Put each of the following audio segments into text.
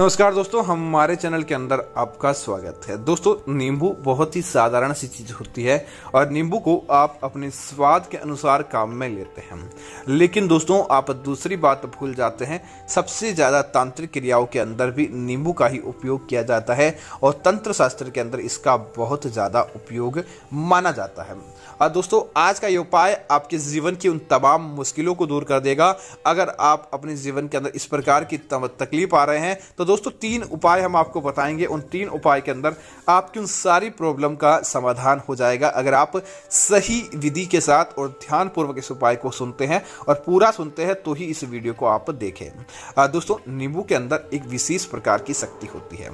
नमस्कार दोस्तों हमारे चैनल के अंदर आपका स्वागत है दोस्तों नींबू बहुत ही साधारण सी चीज़ होती है और नींबू को आप अपने स्वाद के अनुसार काम में लेते हैं लेकिन दोस्तों आप दूसरी बात भूल जाते हैं सबसे ज़्यादा तांत्रिक क्रियाओं के अंदर भी नींबू का ही उपयोग किया जाता है और तंत्र शास्त्र के अंदर इसका बहुत ज़्यादा उपयोग माना जाता है और दोस्तों आज का ये उपाय आपके जीवन की उन तमाम मुश्किलों को दूर कर देगा अगर आप अपने जीवन के अंदर इस प्रकार की तकलीफ आ रहे हैं तो दोस्तों तीन उपाय हम आपको बताएंगे उन तीन उपाय के अंदर आपकी उन सारी प्रॉब्लम का समाधान हो जाएगा अगर आप सही विधि के साथ और ध्यानपूर्वक इस उपाय को सुनते हैं और पूरा सुनते हैं तो ही इस वीडियो को आप देखें दोस्तों नींबू के अंदर एक विशेष प्रकार की शक्ति होती है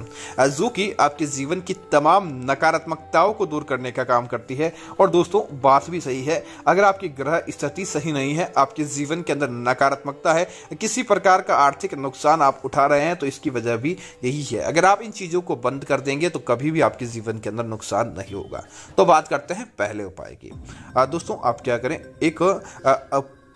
जो कि आपके जीवन की तमाम नकारात्मकताओं को दूर करने का काम करती है और दोस्तों बात भी सही है अगर आपकी ग्रह स्थिति सही नहीं है आपके जीवन के अंदर नकारात्मकता है किसी प्रकार का आर्थिक नुकसान आप उठा रहे हैं तो इसकी वजह वजह भी यही है अगर आप इन चीज़ों को बंद कर देंगे तो कभी भी आपके जीवन के अंदर नुकसान नहीं होगा तो बात करते हैं पहले उपाय की दोस्तों आप क्या करें एक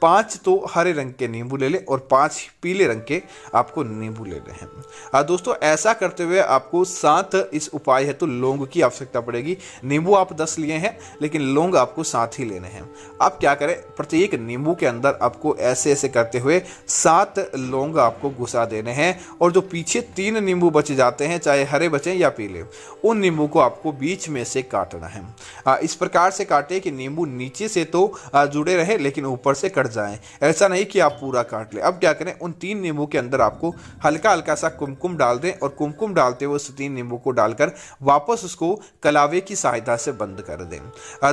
पांच तो हरे रंग के नींबू ले ले और पांच पीले रंग के आपको नींबू ले लें हैं हाँ, दोस्तों ऐसा करते हुए आपको सात इस उपाय है तो लौंग की आवश्यकता पड़ेगी नींबू आप दस लिए हैं लेकिन लौंग आपको साथ ही लेने हैं आप क्या करें प्रत्येक नींबू के अंदर आपको ऐसे ऐसे करते हुए सात लौंग आपको घुसा देने हैं और जो पीछे तीन नींबू बच जाते हैं चाहे हरे बचे या पीले उन नींबू को आपको बीच में से काटना है हाँ, इस प्रकार से काटे कि नींबू नीचे से तो हाँ, जुड़े रहे लेकिन ऊपर से कट कट जाए ऐसा नहीं कि आप पूरा काट लें अब क्या करें उन तीन नींबू के अंदर आपको हल्का हल्का सा कुमकुम डाल दें और कुमकुम डालते हुए उस तीन नींबू को डालकर वापस उसको कलावे की सहायता से बंद कर दें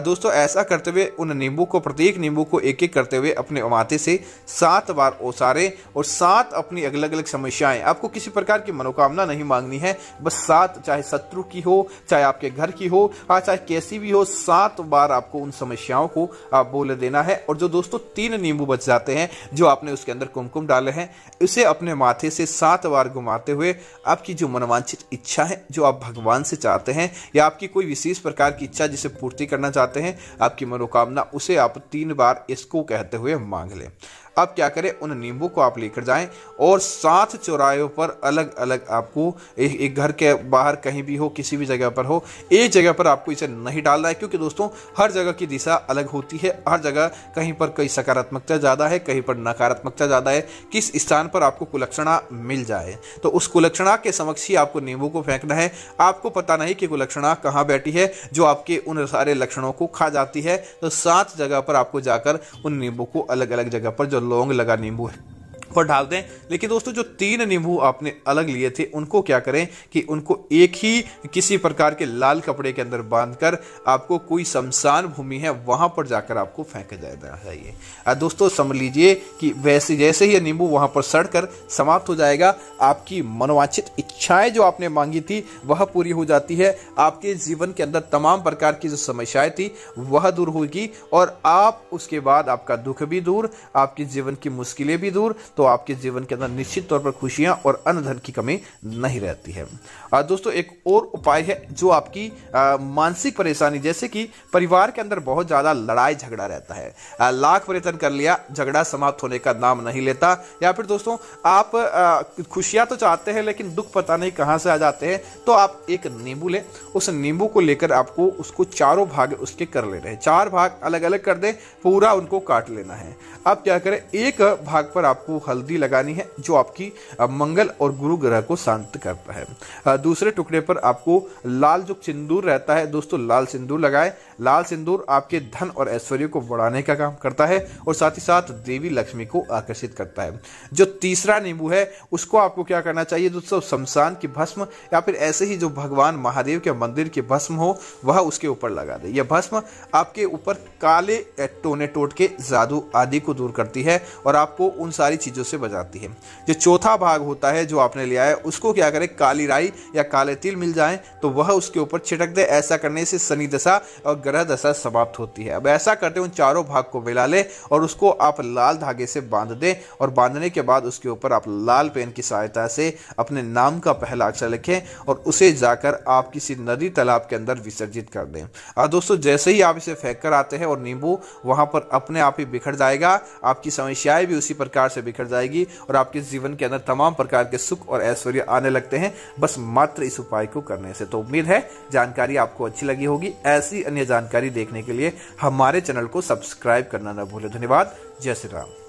दोस्तों ऐसा करते हुए उन नींबू को प्रत्येक नींबू को एक एक करते हुए अपने माथे से सात बार ओसारे और सात अपनी अलग अलग समस्याएं आपको किसी प्रकार की मनोकामना नहीं मांगनी है बस सात चाहे शत्रु की हो चाहे आपके घर की हो हाँ, चाहे कैसी भी हो सात बार आपको उन समस्याओं को आप बोल देना है और जो दोस्तों तीन नींबू बच जाते हैं जो आपने उसके अंदर कुमकुम डाले हैं उसे अपने माथे से सात बार घुमाते हुए आपकी जो मनवांछित इच्छा है जो आप भगवान से चाहते हैं या आपकी कोई विशेष प्रकार की इच्छा जिसे पूर्ति करना चाहते हैं आपकी मनोकामना उसे आप तीन बार इसको कहते हुए मांग लें अब क्या करें उन नींबू को आप लेकर जाएं और सात चौराहों पर अलग अलग आपको एक, एक घर के बाहर कहीं भी हो किसी भी जगह पर हो एक जगह पर आपको इसे नहीं डालना है क्योंकि दोस्तों हर जगह की दिशा अलग होती है हर जगह कहीं पर कई सकारात्मकता ज़्यादा है कहीं पर नकारात्मकता ज़्यादा है किस स्थान पर आपको कुलक्षणा मिल जाए तो उस कुलक्षणा के समक्ष ही आपको नींबू को फेंकना है आपको पता नहीं कि कुलक्षणा कहाँ बैठी है जो आपके उन सारे लक्षणों को खा जाती है तो सात जगह पर आपको जाकर उन नींबू को अलग अलग जगह पर जो लौंग लगा नींबू है पर डाल दें लेकिन दोस्तों जो तीन नींबू आपने अलग लिए थे उनको क्या करें कि उनको एक ही किसी प्रकार के लाल कपड़े के अंदर बांधकर आपको कोई शमशान भूमि है वहां पर जाकर आपको फेंका जाना चाहिए दोस्तों समझ लीजिए कि वैसे जैसे ही नींबू वहां पर सड़ कर समाप्त हो जाएगा आपकी मनोवांछित इच्छाएं जो आपने मांगी थी वह पूरी हो जाती है आपके जीवन के अंदर तमाम प्रकार की जो समस्याएं थी वह दूर होगी और आप उसके बाद आपका दुख भी दूर आपके जीवन की मुश्किलें भी दूर तो आपके जीवन के अंदर निश्चित तौर पर खुशियां और अन्य धन की कमी नहीं रहती है दोस्तों एक और उपाय है जो आपकी मानसिक परेशानी जैसे कि परिवार के अंदर बहुत ज़्यादा लड़ाई झगड़ा रहता है लाख प्रयत्न कर लिया झगड़ा समाप्त होने का नाम नहीं लेता या फिर दोस्तों आप खुशियां तो चाहते हैं लेकिन दुख पता नहीं कहाँ से आ जाते हैं तो आप एक नींबू लें उस नींबू को लेकर आपको उसको चारों भाग उसके कर लेने हैं चार भाग अलग अलग कर दें पूरा उनको काट लेना है अब क्या करें एक भाग पर आपको हल्दी लगानी है जो आपकी मंगल और गुरु ग्रह को शांत करता है दूसरे टुकड़े पर आपको लाल जो सिंदूर रहता है दोस्तों लाल सिंदूर लगाए लाल सिंदूर आपके धन और ऐश्वर्य को बढ़ाने का काम करता है और साथ ही साथ देवी लक्ष्मी को आकर्षित करता है जो तीसरा नींबू है उसको आपको क्या करना चाहिए दोस्तों शमशान की भस्म या फिर ऐसे ही जो भगवान महादेव के मंदिर की भस्म हो वह उसके ऊपर लगा दे यह भस्म आपके ऊपर काले टोने टोट के जादू आदि को दूर करती है और आपको उन सारी चीज़ों चीज़ों से बचाती है जो चौथा भाग होता है जो आपने लिया है उसको क्या करें काली राई या काले तिल मिल जाए तो वह उसके ऊपर छिटक दे ऐसा करने से शनि दशा और ग्रह दशा समाप्त होती है अब ऐसा करते उन चारों भाग को मिला ले और उसको आप लाल धागे से बांध दें और बांधने के बाद उसके ऊपर आप लाल पेन की सहायता से अपने नाम का पहला अक्षर लिखें और उसे जाकर आप किसी नदी तालाब के अंदर विसर्जित कर दें और दोस्तों जैसे ही आप इसे फेंक कर आते हैं और नींबू वहां पर अपने आप ही बिखर जाएगा आपकी समस्याएं भी उसी प्रकार से बिखर कर जाएगी और आपके जीवन के अंदर तमाम प्रकार के सुख और ऐश्वर्य आने लगते हैं बस मात्र इस उपाय को करने से तो उम्मीद है जानकारी आपको अच्छी लगी होगी ऐसी अन्य जानकारी देखने के लिए हमारे चैनल को सब्सक्राइब करना न भूलें धन्यवाद जय श्री राम